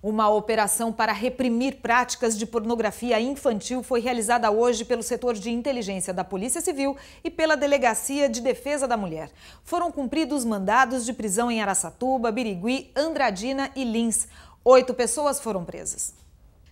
Uma operação para reprimir práticas de pornografia infantil foi realizada hoje pelo setor de inteligência da Polícia Civil e pela Delegacia de Defesa da Mulher. Foram cumpridos mandados de prisão em Araçatuba, Birigui, Andradina e Lins. Oito pessoas foram presas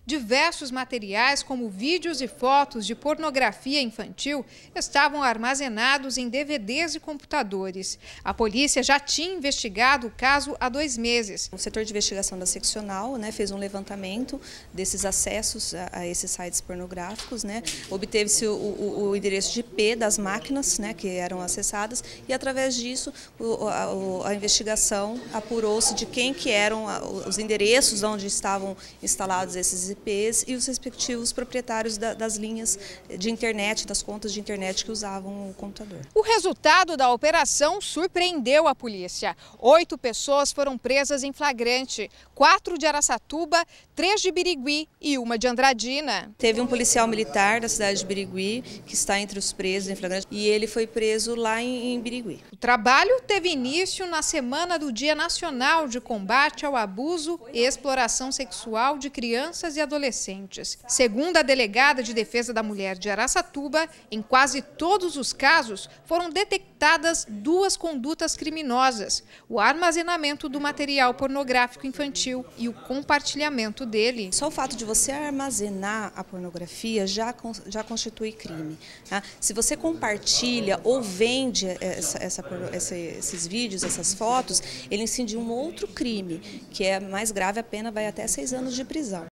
diversos materiais, como vídeos e fotos de pornografia infantil, estavam armazenados em DVDs e computadores. A polícia já tinha investigado o caso há dois meses. O setor de investigação da seccional né, fez um levantamento desses acessos a, a esses sites pornográficos. Né, Obteve-se o, o, o, endereço de IP das máquinas né, que eram acessadas e, através disso, o, a, a, investigação apurou-se de quem que eram os endereços onde estavam instalados esses e os respectivos proprietários da, das linhas de internet, das contas de internet que usavam o computador. O resultado da operação surpreendeu a polícia. Oito pessoas foram presas em flagrante, quatro de Araçatuba, três de Birigui e uma de Andradina. Teve um policial militar da cidade de Birigui que está entre os presos em flagrante e ele foi preso lá em, em Birigui. O trabalho teve início na semana do Dia Nacional de Combate ao Abuso e Exploração Sexual de Crianças e Adolescentes adolescentes. Segundo a delegada de defesa da mulher de Araçatuba, em quase todos os casos foram detectadas duas condutas criminosas: o armazenamento do material pornográfico infantil e o compartilhamento dele. Só o fato de você armazenar a pornografia já, já constitui crime. Tá? Se você compartilha ou vende eh, essa, essa, essa, esses vídeos, essas fotos, ele incide um outro crime, que é mais grave, a pena vai até seis anos de prisão.